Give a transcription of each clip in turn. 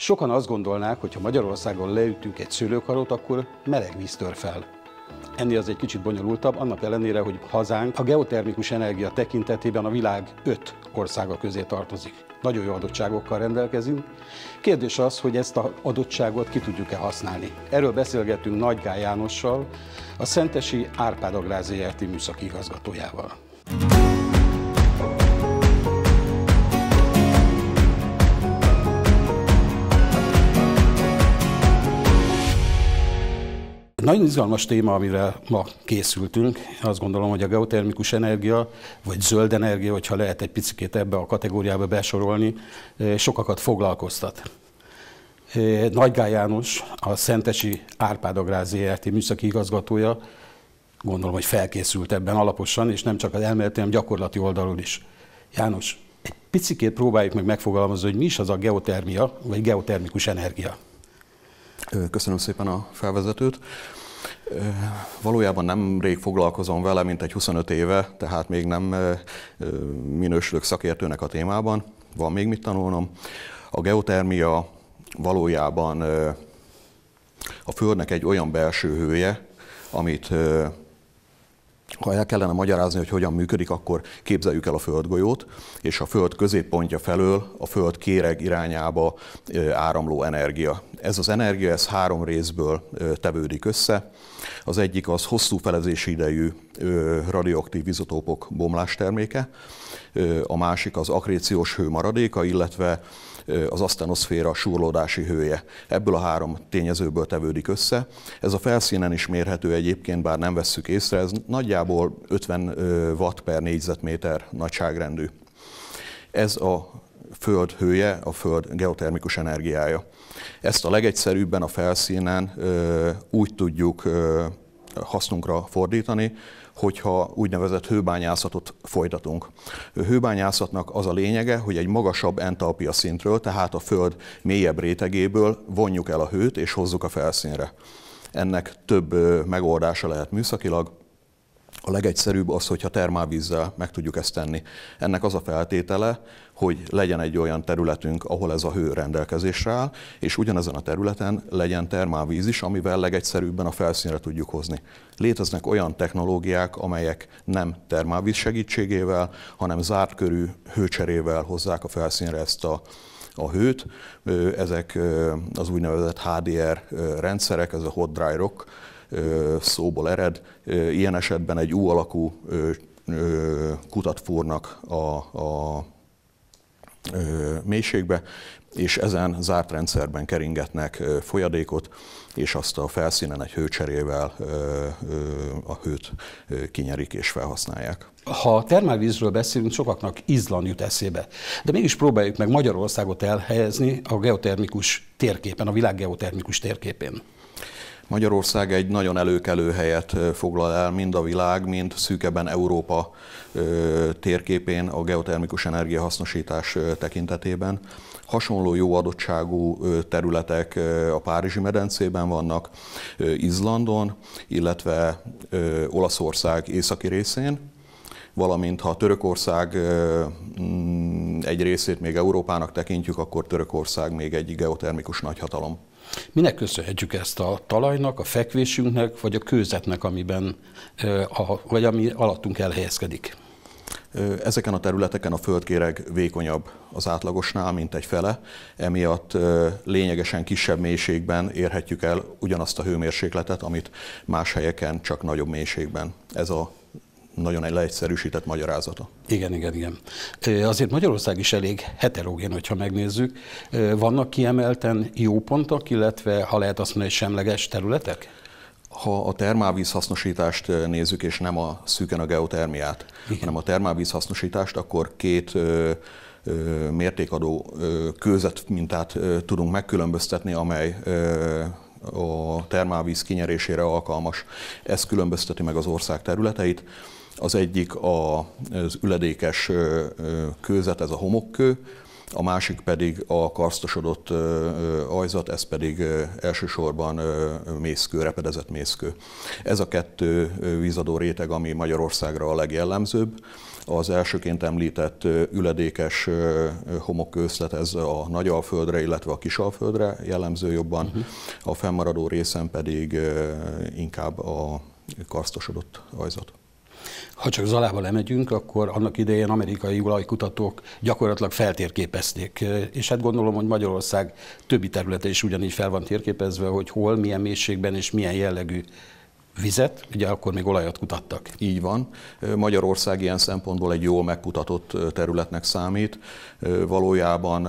Sokan azt gondolnák, hogy ha Magyarországon leütünk egy szőlőkarót, akkor meleg víz tör fel. Ennél az egy kicsit bonyolultabb, annak ellenére, hogy hazánk a geotermikus energia tekintetében a világ öt országa közé tartozik. Nagyon jó adottságokkal rendelkezünk. Kérdés az, hogy ezt a adottságot ki tudjuk-e használni. Erről beszélgetünk Nagy Gály Jánossal, a Szentesi Árpád Agrázi műszaki igazgatójával. Nagyon izgalmas téma, amire ma készültünk. Azt gondolom, hogy a geotermikus energia, vagy zöld energia, hogyha lehet egy picit ebbe a kategóriába besorolni, eh, sokakat foglalkoztat. Eh, Nagy Gály János, a Szentesi Árpád Agrár ZRT műszaki igazgatója, gondolom, hogy felkészült ebben alaposan, és nem csak az elméleti, hanem gyakorlati oldalról is. János, egy picit próbáljuk meg megfogalmazni, hogy mi is az a geotermia, vagy geotermikus energia. Köszönöm szépen a felvezetőt. Valójában nem rég foglalkozom vele, mint egy 25 éve, tehát még nem minősülök szakértőnek a témában. Van még mit tanulnom. A geotermia valójában a Földnek egy olyan belső hője, amit ha el kellene magyarázni, hogy hogyan működik, akkor képzeljük el a földgolyót, és a föld középpontja felől a föld kéreg irányába áramló energia. Ez az energia, ez három részből tevődik össze. Az egyik az hosszú felezési idejű radioaktív izotópok bomlás terméke, a másik az akréciós hő maradéka, illetve az asztenoszféra súrlódási hője. Ebből a három tényezőből tevődik össze. Ez a felszínen is mérhető egyébként, bár nem vesszük észre, ez nagyjából 50 watt per négyzetméter nagyságrendű. Ez a föld hője, a föld geotermikus energiája. Ezt a legegyszerűbben a felszínen úgy tudjuk hasznunkra fordítani, hogyha úgynevezett hőbányászatot folytatunk. A hőbányászatnak az a lényege, hogy egy magasabb entalpia szintről, tehát a Föld mélyebb rétegéből vonjuk el a hőt és hozzuk a felszínre. Ennek több megoldása lehet műszakilag, a legegyszerűbb az, hogyha termálvízzel meg tudjuk ezt tenni. Ennek az a feltétele, hogy legyen egy olyan területünk, ahol ez a hő rendelkezésre áll, és ugyanezen a területen legyen termálvíz is, amivel legegyszerűbben a felszínre tudjuk hozni. Léteznek olyan technológiák, amelyek nem termálvíz segítségével, hanem zárt körű hőcserével hozzák a felszínre ezt a a hőt. Ezek az úgynevezett HDR rendszerek, ez a hot dry rock szóból ered. Ilyen esetben egy U alakú kutat fúrnak a, a mélységbe, és ezen zárt rendszerben keringetnek folyadékot, és azt a felszínen egy hőcserével a hőt kinyerik és felhasználják. Ha termálvízről beszélünk, sokaknak Izland jut eszébe. De mégis próbáljuk meg Magyarországot elhelyezni a geotermikus térképen, a világ geotermikus térképén. Magyarország egy nagyon előkelő helyet foglal el mind a világ, mind szűkebben Európa térképén a geotermikus energiahasznosítás tekintetében. Hasonló jó adottságú területek a Párizsi medencében vannak, Izlandon, illetve Olaszország északi részén valamint ha Törökország mm, egy részét még Európának tekintjük, akkor Törökország még egy geotermikus nagyhatalom. Minek köszönhetjük ezt a talajnak, a fekvésünknek, vagy a kőzetnek, amiben, vagy ami alattunk elhelyezkedik? Ezeken a területeken a földkéreg vékonyabb az átlagosnál, mint egy fele, emiatt lényegesen kisebb mélységben érhetjük el ugyanazt a hőmérsékletet, amit más helyeken csak nagyobb mélységben. Ez a nagyon egy leegyszerűsített magyarázata. Igen, igen, igen. Azért Magyarország is elég heterogén, hogyha megnézzük. Vannak kiemelten jó pontok, illetve ha lehet azt mondani, semleges területek? Ha a termálvíz hasznosítást nézzük, és nem a szűken a geotermiát, igen. hanem a termálvíz hasznosítást, akkor két mértékadó kőzet mintát tudunk megkülönböztetni, amely a termálvíz kinyerésére alkalmas. Ez különbözteti meg az ország területeit. Az egyik a, az üledékes kőzet, ez a homokkő, a másik pedig a karsztosodott ajzat, ez pedig elsősorban mészkő, repedezett mészkő. Ez a kettő vízadó réteg, ami Magyarországra a legjellemzőbb. Az elsőként említett üledékes homokkőszlet, ez a nagyalföldre, illetve a kisalföldre jellemző jobban, uh-huh. a fennmaradó részen pedig inkább a karsztosodott ajzat. Ha csak Zalába lemegyünk, akkor annak idején amerikai olajkutatók gyakorlatilag feltérképezték. És hát gondolom, hogy Magyarország többi területe is ugyanígy fel van térképezve, hogy hol, milyen mélységben és milyen jellegű vizet, ugye akkor még olajat kutattak. Így van. Magyarország ilyen szempontból egy jól megkutatott területnek számít. Valójában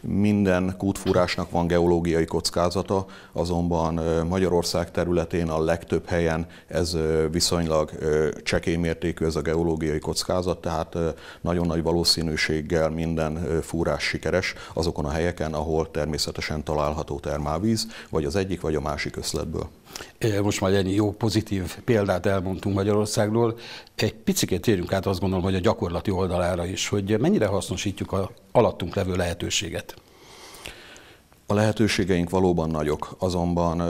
minden kútfúrásnak van geológiai kockázata, azonban Magyarország területén a legtöbb helyen ez viszonylag csekély mértékű ez a geológiai kockázat, tehát nagyon nagy valószínűséggel minden fúrás sikeres azokon a helyeken, ahol természetesen található termálvíz, vagy az egyik, vagy a másik összletből. Most már ennyi jó pozitív példát elmondtunk Magyarországról. Egy picit térjünk át azt gondolom, hogy a gyakorlati oldalára is, hogy mennyire hasznosítjuk a alattunk levő lehetőséget. A lehetőségeink valóban nagyok, azonban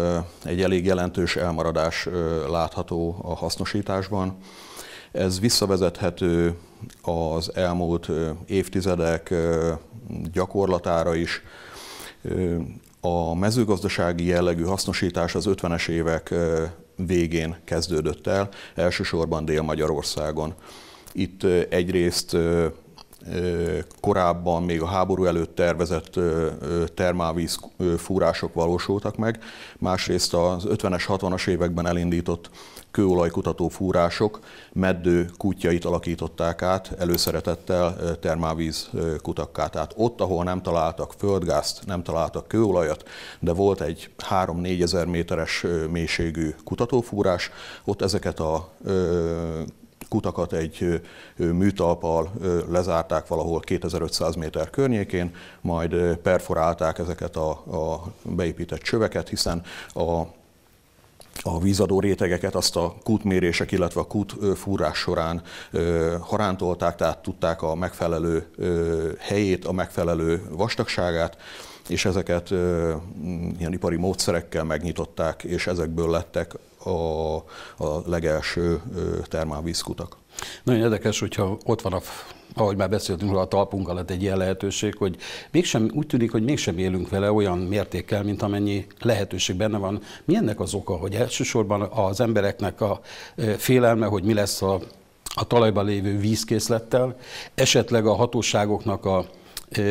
egy elég jelentős elmaradás látható a hasznosításban. Ez visszavezethető az elmúlt évtizedek gyakorlatára is. A mezőgazdasági jellegű hasznosítás az 50-es évek végén kezdődött el, elsősorban Dél-Magyarországon. Itt egyrészt korábban, még a háború előtt tervezett termálvíz fúrások valósultak meg, másrészt az 50-es, 60-as években elindított kőolajkutató fúrások meddő kutyait alakították át előszeretettel termálvíz kutakká. Tehát ott, ahol nem találtak földgázt, nem találtak kőolajat, de volt egy 3-4 ezer méteres mélységű kutatófúrás, ott ezeket a kutakat egy műtalpal lezárták valahol 2500 méter környékén, majd perforálták ezeket a, a beépített csöveket, hiszen a a vízadó rétegeket azt a kútmérések, illetve a kútfúrás során harántolták, tehát tudták a megfelelő helyét, a megfelelő vastagságát, és ezeket ilyen ipari módszerekkel megnyitották, és ezekből lettek a, a legelső termálvízkutak. Nagyon érdekes, hogyha ott van a ahogy már beszéltünk róla, a talpunk alatt egy ilyen lehetőség, hogy mégsem, úgy tűnik, hogy mégsem élünk vele olyan mértékkel, mint amennyi lehetőség benne van. Mi ennek az oka, hogy elsősorban az embereknek a félelme, hogy mi lesz a, a talajban lévő vízkészlettel, esetleg a hatóságoknak a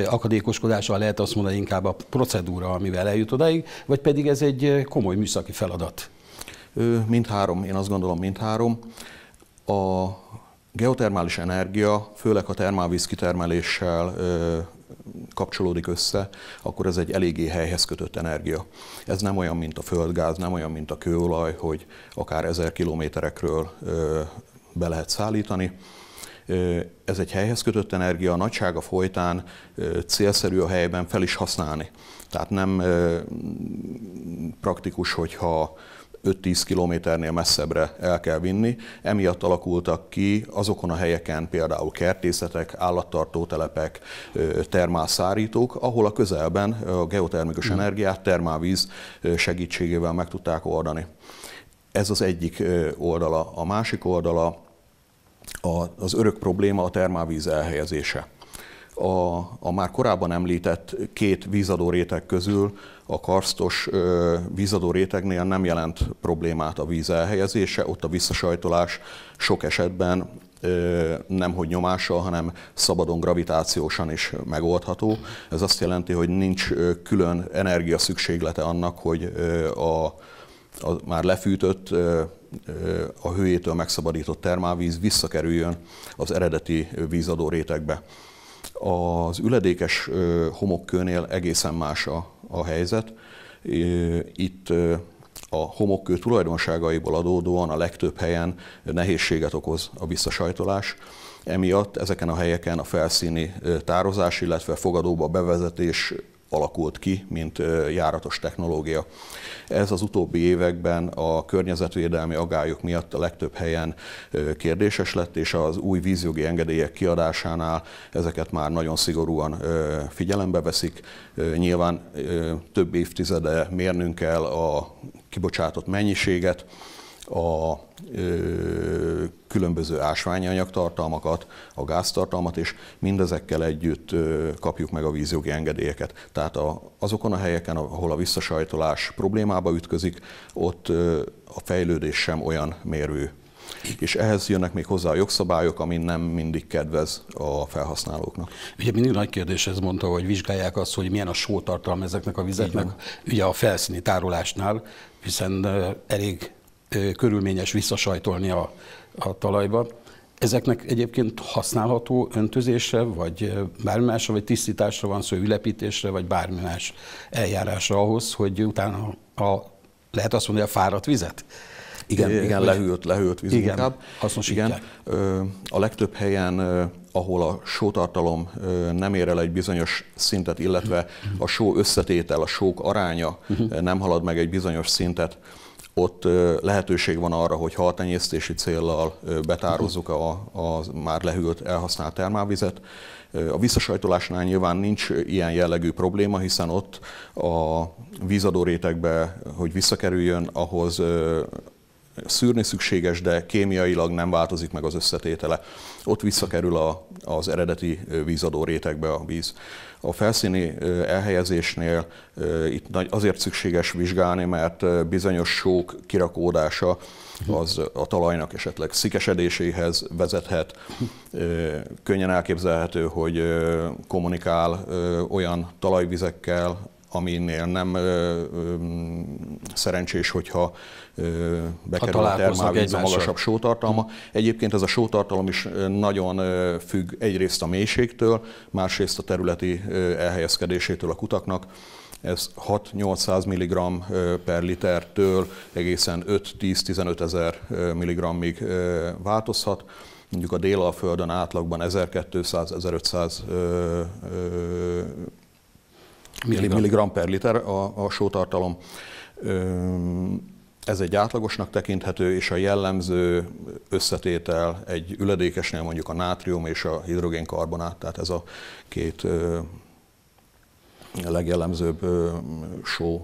akadékoskodása, lehet azt mondani inkább a procedúra, amivel eljut odáig, vagy pedig ez egy komoly műszaki feladat? Mindhárom, én azt gondolom mindhárom. A geotermális energia, főleg a termálvíz kitermeléssel kapcsolódik össze, akkor ez egy eléggé helyhez kötött energia. Ez nem olyan, mint a földgáz, nem olyan, mint a kőolaj, hogy akár ezer kilométerekről be lehet szállítani. Ez egy helyhez kötött energia, a nagysága folytán célszerű a helyben fel is használni. Tehát nem praktikus, hogyha 5-10 kilométernél messzebbre el kell vinni. Emiatt alakultak ki azokon a helyeken például kertészetek, állattartó telepek, termálszárítók, ahol a közelben a geotermikus mm. energiát termálvíz segítségével meg tudták oldani. Ez az egyik oldala. A másik oldala az örök probléma a termálvíz elhelyezése a, a már korábban említett két vízadó réteg közül a karstos vízadó rétegnél nem jelent problémát a víz elhelyezése, ott a visszasajtolás sok esetben nemhogy nyomással, hanem szabadon gravitációsan is megoldható. Ez azt jelenti, hogy nincs külön energia szükséglete annak, hogy a, a már lefűtött, a hőjétől megszabadított termálvíz visszakerüljön az eredeti vízadó rétegbe. Az üledékes homokkőnél egészen más a, a helyzet. Itt a homokkő tulajdonságaiból adódóan a legtöbb helyen nehézséget okoz a visszasajtolás. Emiatt ezeken a helyeken a felszíni tározás, illetve fogadóba bevezetés alakult ki, mint járatos technológia. Ez az utóbbi években a környezetvédelmi agályok miatt a legtöbb helyen kérdéses lett, és az új vízjogi engedélyek kiadásánál ezeket már nagyon szigorúan figyelembe veszik. Nyilván több évtizede mérnünk kell a kibocsátott mennyiséget, a ö, különböző ásványi tartalmakat, a gáztartalmat, és mindezekkel együtt ö, kapjuk meg a vízjogi engedélyeket. Tehát a, azokon a helyeken, ahol a visszasajtolás problémába ütközik, ott ö, a fejlődés sem olyan mérő. És ehhez jönnek még hozzá a jogszabályok, ami nem mindig kedvez a felhasználóknak. Ugye mindig nagy kérdés ez mondta, hogy vizsgálják azt, hogy milyen a sótartalma ezeknek a vizeknek, ugye a felszíni tárolásnál, hiszen elég körülményes visszasajtolni a, a talajba. Ezeknek egyébként használható öntözésre, vagy bármi másra, vagy tisztításra van szó, ülepítésre, vagy bármi más eljárásra ahhoz, hogy utána a, lehet azt mondani, a fáradt vizet? Igen, é, igen lehűlt, lehűlt víz igen, inkább. Igen, a legtöbb helyen, ahol a sótartalom nem ér el egy bizonyos szintet, illetve a só összetétel, a sók aránya mhm. nem halad meg egy bizonyos szintet, ott lehetőség van arra, hogy haltenyésztési céllal betározzuk a, a már lehűlt elhasznált termálvizet, a visszasajtolásnál nyilván nincs ilyen jellegű probléma, hiszen ott a vízadó rétegbe, hogy visszakerüljön, ahhoz szűrni szükséges, de kémiailag nem változik meg az összetétele ott visszakerül a, az eredeti vízadó rétegbe a víz. A felszíni elhelyezésnél itt azért szükséges vizsgálni, mert bizonyos sók kirakódása az a talajnak esetleg szikesedéséhez vezethet. Könnyen elképzelhető, hogy kommunikál olyan talajvizekkel, aminél nem ö, ö, szerencsés, hogyha ö, bekerül a termálvíz a magasabb sótartalma. Egyébként ez a sótartalom is nagyon függ egyrészt a mélységtől, másrészt a területi elhelyezkedésétől a kutaknak ez 6-800 mg per litertől egészen 5-10-15 ezer mg-ig változhat. Mondjuk a délalföldön átlagban 1200-1500 milligram, milligram per liter a, a sótartalom. Ez egy átlagosnak tekinthető, és a jellemző összetétel egy üledékesnél mondjuk a nátrium és a hidrogénkarbonát, tehát ez a két a legjellemzőbb show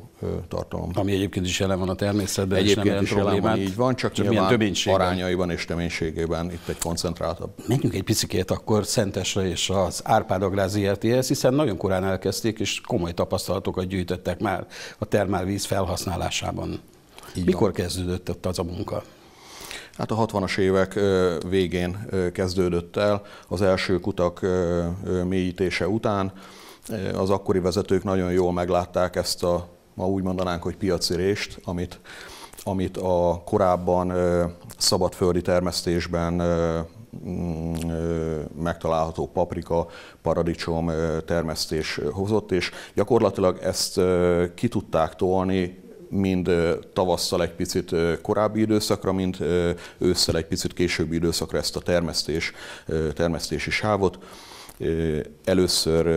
tartalom. Ami egyébként is jelen van a természetben, egyébként és nem is jelen van, így van, csak, csak nyilván arányaiban és töménységében itt egy koncentráltabb. Menjünk egy picikét akkor Szentesre és az Árpád Agrázi RTS, hiszen nagyon korán elkezdték, és komoly tapasztalatokat gyűjtöttek már a termálvíz felhasználásában. Így Mikor van. kezdődött ott az a munka? Hát a 60-as évek végén kezdődött el, az első kutak mélyítése után, az akkori vezetők nagyon jól meglátták ezt a, ma úgy mondanánk, hogy piacirést, amit, amit a korábban szabadföldi termesztésben mm, megtalálható paprika, paradicsom termesztés hozott, és gyakorlatilag ezt ki tudták tolni mind tavasszal egy picit korábbi időszakra, mind ősszel egy picit későbbi időszakra ezt a termesztés, termesztési sávot. Először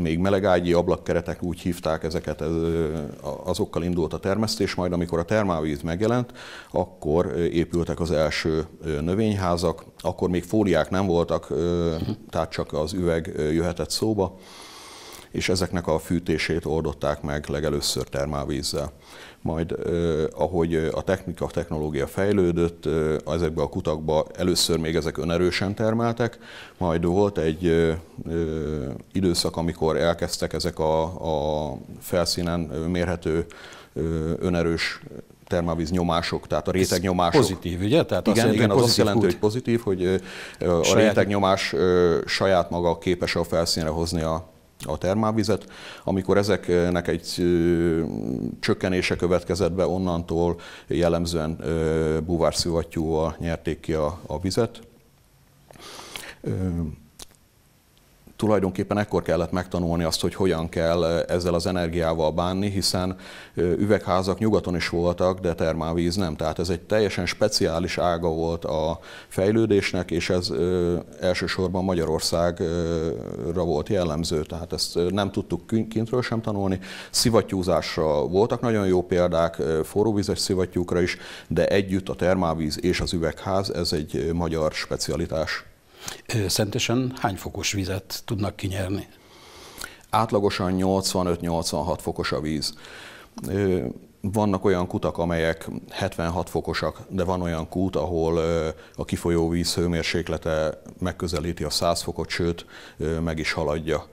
még melegágyi ablakkeretek úgy hívták ezeket, ez, azokkal indult a termesztés, majd amikor a termálvíz megjelent, akkor épültek az első növényházak, akkor még fóliák nem voltak, tehát csak az üveg jöhetett szóba, és ezeknek a fűtését oldották meg legelőször termálvízzel majd ahogy a technika, a technológia fejlődött, ezekbe a kutakba először még ezek önerősen termeltek, majd volt egy időszak, amikor elkezdtek ezek a, a felszínen mérhető önerős termálvíz nyomások, tehát a réteg Pozitív, ugye? Tehát igen, azt igen, az azt jelenti, hogy pozitív, hogy a saját... réteg nyomás saját maga képes a felszínre hozni a a termálvizet. Amikor ezeknek egy csökkenése következett be, onnantól jellemzően búvárszivattyúval nyerték ki a, a vizet tulajdonképpen ekkor kellett megtanulni azt, hogy hogyan kell eh, ezzel az energiával bánni, hiszen eh, üvegházak nyugaton is voltak, de termálvíz nem. Tehát ez egy teljesen speciális ága volt a fejlődésnek, és ez eh, elsősorban Magyarországra volt jellemző. Tehát ezt nem tudtuk kintről sem tanulni. Szivattyúzásra voltak nagyon jó példák, forróvizes szivattyúkra is, de együtt a termálvíz és az üvegház, ez egy magyar specialitás szentesen hány fokos vizet tudnak kinyerni? Átlagosan 85-86 fokos a víz. Vannak olyan kutak, amelyek 76 fokosak, de van olyan kút, ahol a kifolyó víz hőmérséklete megközelíti a 100 fokot, sőt, meg is haladja.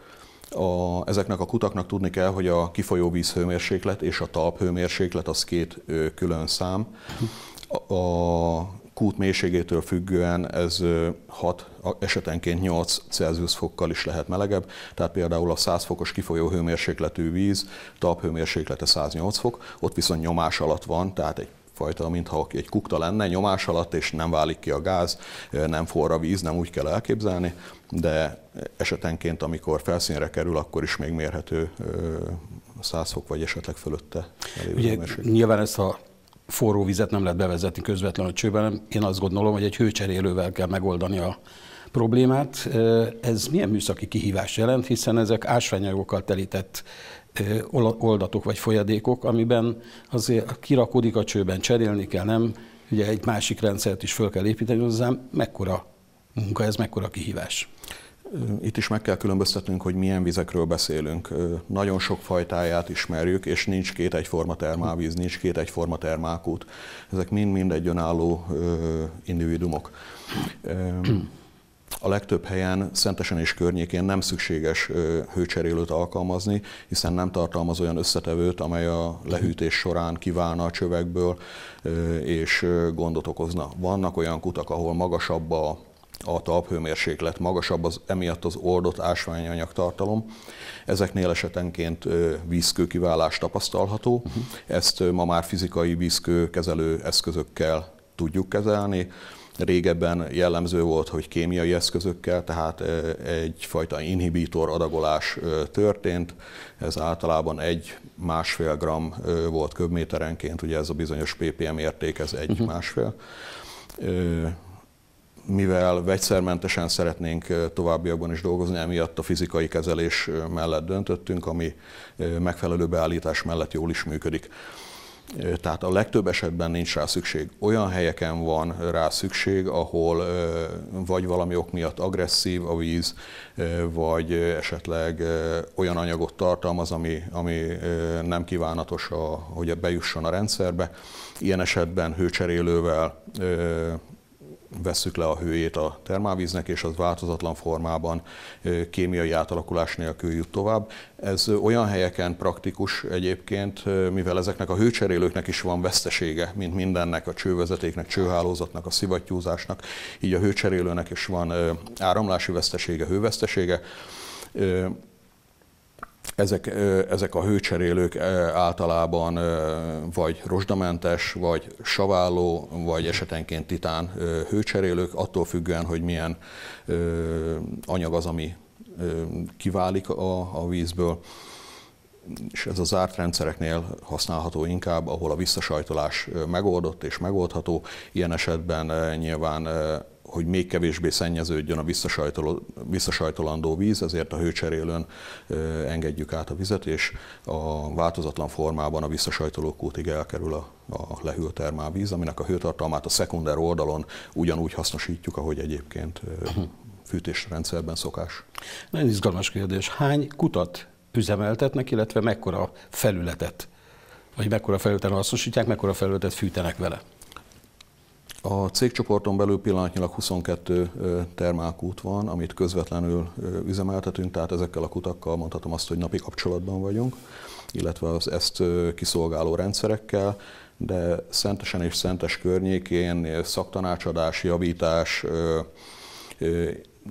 A, ezeknek a kutaknak tudni kell, hogy a kifolyó víz hőmérséklet és a talp hőmérséklet az két külön szám. A, kút mélységétől függően ez 6, esetenként 8 Celsius fokkal is lehet melegebb, tehát például a 100 fokos kifolyó hőmérsékletű víz, taphőmérséklete 108 fok, ott viszont nyomás alatt van, tehát egy fajta, mintha egy kukta lenne, nyomás alatt, és nem válik ki a gáz, nem forra a víz, nem úgy kell elképzelni, de esetenként, amikor felszínre kerül, akkor is még mérhető 100 fok, vagy esetleg fölötte. Ugye nyilván ezt a forró vizet nem lehet bevezetni közvetlenül a csőben. Én azt gondolom, hogy egy hőcserélővel kell megoldani a problémát. Ez milyen műszaki kihívás jelent, hiszen ezek ásványanyagokkal telített oldatok vagy folyadékok, amiben azért kirakódik a csőben, cserélni kell, nem? Ugye egy másik rendszert is föl kell építeni hozzám. Mekkora munka ez, mekkora kihívás? Itt is meg kell különböztetnünk, hogy milyen vizekről beszélünk. Nagyon sok fajtáját ismerjük, és nincs két egyforma termálvíz, nincs két egyforma termálkút. Ezek mind-mind egy önálló individumok. A legtöbb helyen, Szentesen és környékén nem szükséges hőcserélőt alkalmazni, hiszen nem tartalmaz olyan összetevőt, amely a lehűtés során kiválna a csövekből és gondot okozna. Vannak olyan kutak, ahol magasabb a a talphőmérséklet magasabb, az, emiatt az oldott ásványanyag tartalom. Ezeknél esetenként vízkő kiválás tapasztalható, uh-huh. ezt ma már fizikai vízkő kezelő eszközökkel tudjuk kezelni. Régebben jellemző volt, hogy kémiai eszközökkel, tehát egyfajta inhibítor adagolás történt, ez általában egy másfél gram volt köbméterenként, ugye ez a bizonyos ppm érték, ez egy uh-huh. másfél mivel vegyszermentesen szeretnénk továbbiakban is dolgozni, emiatt a fizikai kezelés mellett döntöttünk, ami megfelelő beállítás mellett jól is működik. Tehát a legtöbb esetben nincs rá szükség. Olyan helyeken van rá szükség, ahol vagy valami ok miatt agresszív a víz, vagy esetleg olyan anyagot tartalmaz, ami, ami nem kívánatos, a, hogy bejusson a rendszerbe. Ilyen esetben hőcserélővel vesszük le a hőjét a termálvíznek, és az változatlan formában kémiai átalakulás nélkül jut tovább. Ez olyan helyeken praktikus egyébként, mivel ezeknek a hőcserélőknek is van vesztesége, mint mindennek, a csővezetéknek, csőhálózatnak, a szivattyúzásnak, így a hőcserélőnek is van áramlási vesztesége, hővesztesége ezek, ezek a hőcserélők általában vagy rozsdamentes, vagy saválló, vagy esetenként titán hőcserélők, attól függően, hogy milyen anyag az, ami kiválik a, a vízből és ez a zárt rendszereknél használható inkább, ahol a visszasajtolás megoldott és megoldható. Ilyen esetben nyilván hogy még kevésbé szennyeződjön a visszasajtolandó víz, ezért a hőcserélőn engedjük át a vizet, és a változatlan formában a visszasajtoló kútig elkerül a, a lehűlt termálvíz, aminek a hőtartalmát a szekunder oldalon ugyanúgy hasznosítjuk, ahogy egyébként fűtésrendszerben szokás. Nagyon izgalmas kérdés. Hány kutat üzemeltetnek, illetve mekkora felületet, vagy mekkora felületen hasznosítják, mekkora felületet fűtenek vele? A cégcsoporton belül pillanatnyilag 22 termálkút van, amit közvetlenül üzemeltetünk, tehát ezekkel a kutakkal mondhatom azt, hogy napi kapcsolatban vagyunk, illetve az ezt kiszolgáló rendszerekkel, de Szentesen és Szentes környékén szaktanácsadás, javítás,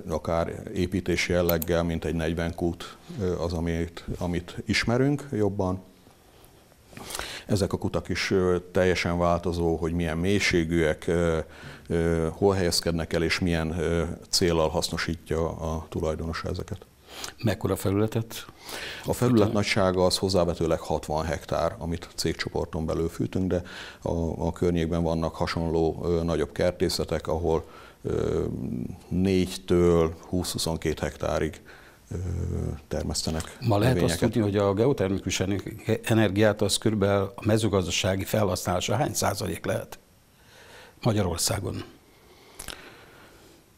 akár építési jelleggel, mint egy 40 kút az, amit, amit ismerünk jobban. Ezek a kutak is teljesen változó, hogy milyen mélységűek, hol helyezkednek el, és milyen célal hasznosítja a tulajdonos ezeket. Mekkora felületet? A felület nagysága az hozzávetőleg 60 hektár, amit cégcsoporton belül fűtünk, de a, a környékben vannak hasonló ö, nagyobb kertészetek, ahol 4-től 20-22 hektárig termesztenek. Ma lehet növényeket. azt tudni, hogy a geotermikus energiát az körülbelül a mezőgazdasági felhasználása hány százalék lehet Magyarországon?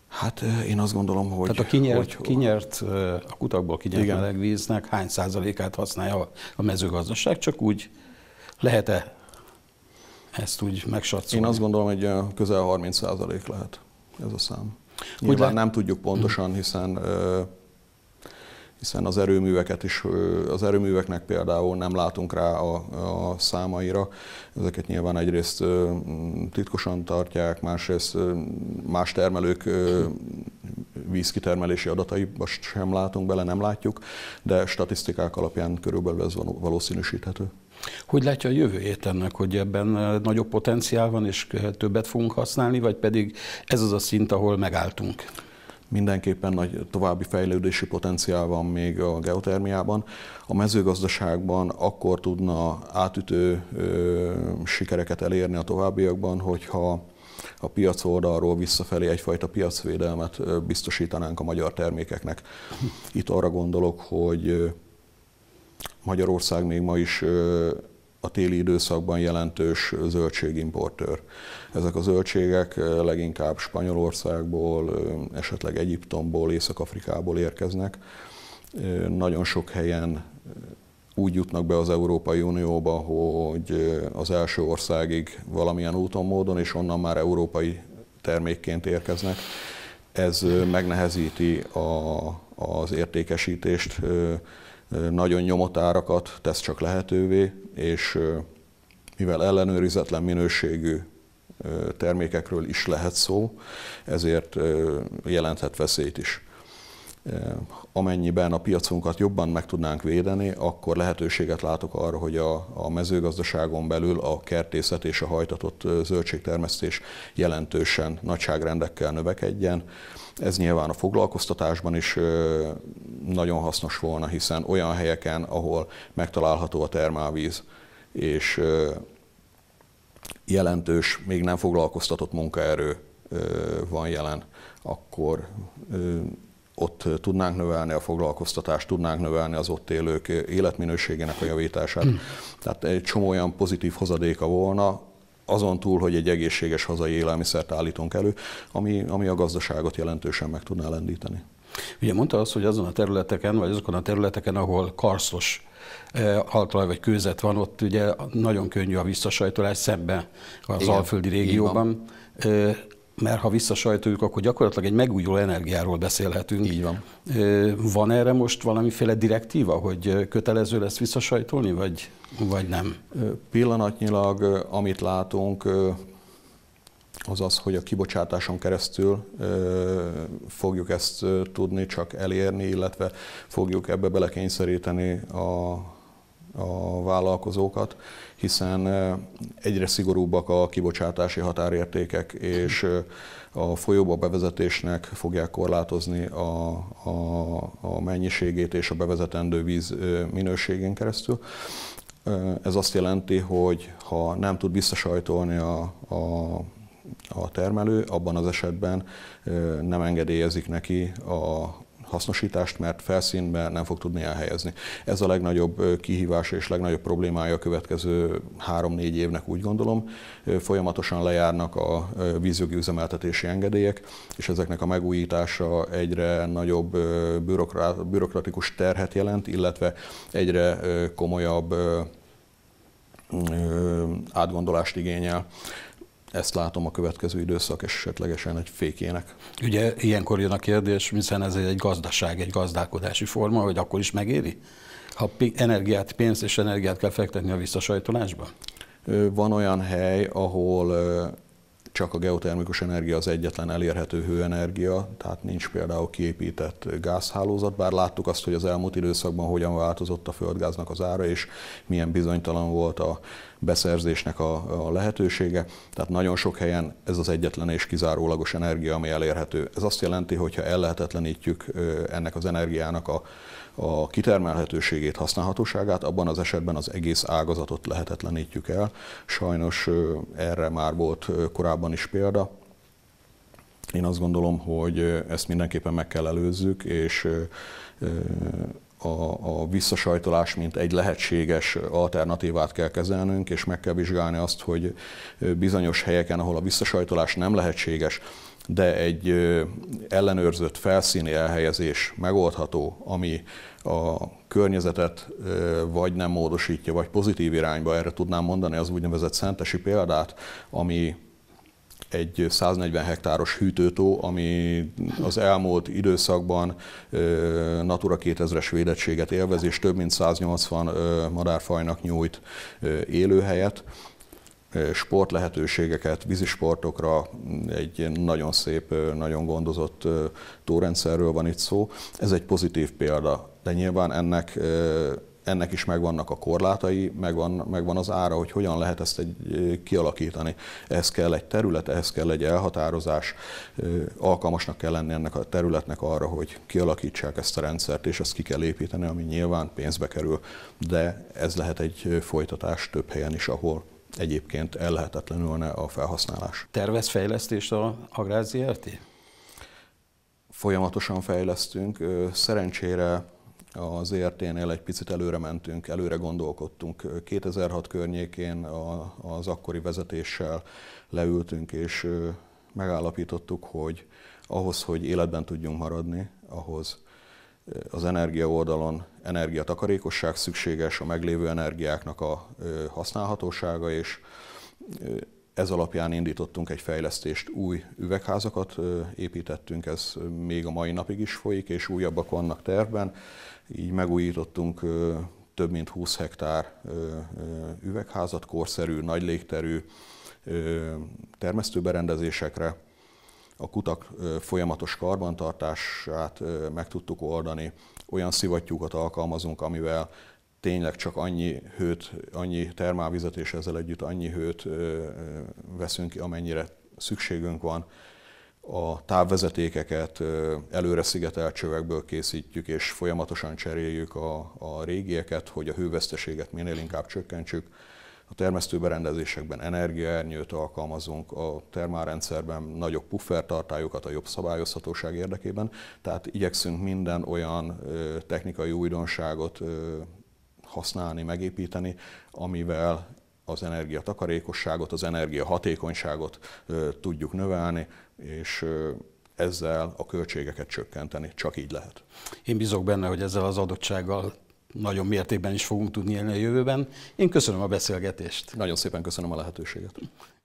Hát én azt gondolom, hogy... Tehát a kinyert, hogy, kinyert a kutakból kinyert igen. melegvíznek hány százalékát használja a mezőgazdaság, csak úgy lehet-e ezt úgy megsatszolni? Én azt gondolom, hogy közel 30 százalék lehet ez a szám. Nyilván le... nem tudjuk pontosan, mhm. hiszen hiszen az erőműveket is, az erőműveknek például nem látunk rá a, a számaira. Ezeket nyilván egyrészt titkosan tartják, másrészt más termelők vízkitermelési adataiba sem látunk bele, nem látjuk, de statisztikák alapján körülbelül ez valószínűsíthető. Hogy látja a jövőjét ennek, hogy ebben nagyobb potenciál van, és többet fogunk használni, vagy pedig ez az a szint, ahol megálltunk? Mindenképpen nagy további fejlődési potenciál van még a geotermiában. A mezőgazdaságban akkor tudna átütő ö, sikereket elérni a továbbiakban, hogyha a piac oldalról visszafelé egyfajta piacvédelmet biztosítanánk a magyar termékeknek. Itt arra gondolok, hogy Magyarország még ma is a téli időszakban jelentős zöldségimportőr. Ezek a zöldségek eh, leginkább Spanyolországból, eh, esetleg Egyiptomból, Észak-Afrikából érkeznek. Eh, nagyon sok helyen úgy jutnak be az Európai Unióba, hogy az első országig valamilyen úton, módon, és onnan már európai termékként érkeznek. Ez megnehezíti a, az értékesítést, nagyon nyomott árakat tesz csak lehetővé, és mivel ellenőrizetlen minőségű termékekről is lehet szó, ezért jelenthet veszélyt is. Eh, amennyiben a piacunkat jobban meg tudnánk védeni, akkor lehetőséget látok arra, hogy a, a mezőgazdaságon belül a kertészet és a hajtatott eh, zöldségtermesztés jelentősen nagyságrendekkel növekedjen. Ez nyilván a foglalkoztatásban is eh, nagyon hasznos volna, hiszen olyan helyeken, ahol megtalálható a termálvíz, és jelentős, még nem foglalkoztatott munkaerő van jelen, akkor ott tudnánk növelni a foglalkoztatást, tudnánk növelni az ott élők életminőségének a javítását. Hm. Tehát egy csomó olyan pozitív hozadéka volna, azon túl, hogy egy egészséges hazai élelmiszert állítunk elő, ami, ami a gazdaságot jelentősen meg tudná lendíteni. Ugye mondta azt, hogy azon a területeken, vagy azokon a területeken, ahol karszos eh, altalaj vagy kőzet van, ott ugye nagyon könnyű a visszasajtolás szemben az Igen, alföldi régióban. Igen mert ha visszasajtoljuk, akkor gyakorlatilag egy megújuló energiáról beszélhetünk. Így van. Van erre most valamiféle direktíva, hogy kötelező lesz visszasajtolni, vagy, vagy nem? Pillanatnyilag, amit látunk, az az, hogy a kibocsátáson keresztül fogjuk ezt tudni csak elérni, illetve fogjuk ebbe belekényszeríteni a a vállalkozókat, hiszen egyre szigorúbbak a kibocsátási határértékek, és a folyóba bevezetésnek fogják korlátozni a, a, a mennyiségét és a bevezetendő víz minőségén keresztül. Ez azt jelenti, hogy ha nem tud visszasajtolni a, a a termelő, abban az esetben nem engedélyezik neki a, hasznosítást, mert felszínben nem fog tudni elhelyezni. Ez a legnagyobb kihívás és legnagyobb problémája a következő három-négy évnek úgy gondolom. Folyamatosan lejárnak a vízjogi üzemeltetési engedélyek, és ezeknek a megújítása egyre nagyobb bürokratikus terhet jelent, illetve egyre komolyabb átgondolást igényel ezt látom a következő időszak esetlegesen egy fékének. Ugye ilyenkor jön a kérdés, hiszen ez egy gazdaság, egy gazdálkodási forma, hogy akkor is megéri? Ha energiát, pénzt és energiát kell fektetni a visszasajtolásba? Van olyan hely, ahol csak a geotermikus energia az egyetlen elérhető hőenergia, tehát nincs például kiépített gázhálózat, bár láttuk azt, hogy az elmúlt időszakban hogyan változott a földgáznak az ára, és milyen bizonytalan volt a beszerzésnek a, a lehetősége. Tehát nagyon sok helyen ez az egyetlen és kizárólagos energia, ami elérhető. Ez azt jelenti, hogy ha ellehetetlenítjük ennek az energiának a, a kitermelhetőségét, használhatóságát, abban az esetben az egész ágazatot lehetetlenítjük el. Sajnos erre már volt korábban is példa. Én azt gondolom, hogy ezt mindenképpen meg kell előzzük, és a, a visszasajtolás, mint egy lehetséges alternatívát kell kezelnünk, és meg kell vizsgálni azt, hogy bizonyos helyeken, ahol a visszasajtolás nem lehetséges, de egy ellenőrzött felszíni elhelyezés megoldható, ami a környezetet vagy nem módosítja, vagy pozitív irányba, erre tudnám mondani az úgynevezett szentesi példát, ami egy 140 hektáros hűtőtó, ami az elmúlt időszakban Natura 2000-es védettséget élvez, és több mint 180 madárfajnak nyújt élőhelyet sportlehetőségeket, vízisportokra, egy nagyon szép, nagyon gondozott tórendszerről van itt szó. Ez egy pozitív példa, de nyilván ennek ennek is megvannak a korlátai, megvan, megvan az ára, hogy hogyan lehet ezt egy, kialakítani. Ehhez kell egy terület, ehhez kell egy elhatározás, alkalmasnak kell lenni ennek a területnek arra, hogy kialakítsák ezt a rendszert, és ezt ki kell építeni, ami nyilván pénzbe kerül, de ez lehet egy folytatás több helyen is, ahol egyébként ellehetetlenülne a felhasználás. Tervez fejlesztést a Agrár Folyamatosan fejlesztünk. Szerencsére az ERT-nél egy picit előre mentünk, előre gondolkodtunk. 2006 környékén az akkori vezetéssel leültünk, és megállapítottuk, hogy ahhoz, hogy életben tudjunk maradni, ahhoz az energia oldalon energiatakarékosság szükséges, a meglévő energiáknak a használhatósága, és ez alapján indítottunk egy fejlesztést, új üvegházakat építettünk, ez még a mai napig is folyik, és újabbak vannak tervben. Így megújítottunk több mint 20 hektár üvegházat, korszerű, nagy légterű termesztőberendezésekre. A kutak folyamatos karbantartását meg tudtuk oldani, olyan szivattyúkat alkalmazunk, amivel tényleg csak annyi hőt, annyi termálvizet és ezzel együtt annyi hőt veszünk ki, amennyire szükségünk van. A távvezetékeket előre szigetelt csövekből készítjük, és folyamatosan cseréljük a, a régieket, hogy a hőveszteséget minél inkább csökkentsük. A termesztőberendezésekben energiaernyőt alkalmazunk, a termálrendszerben nagyobb puffertartályokat a jobb szabályozhatóság érdekében, tehát igyekszünk minden olyan technikai újdonságot használni, megépíteni, amivel az energiatakarékosságot, az energiahatékonyságot tudjuk növelni, és ezzel a költségeket csökkenteni. Csak így lehet. Én bízok benne, hogy ezzel az adottsággal nagyon mértékben is fogunk tudni élni a jövőben. Én köszönöm a beszélgetést. Nagyon szépen köszönöm a lehetőséget.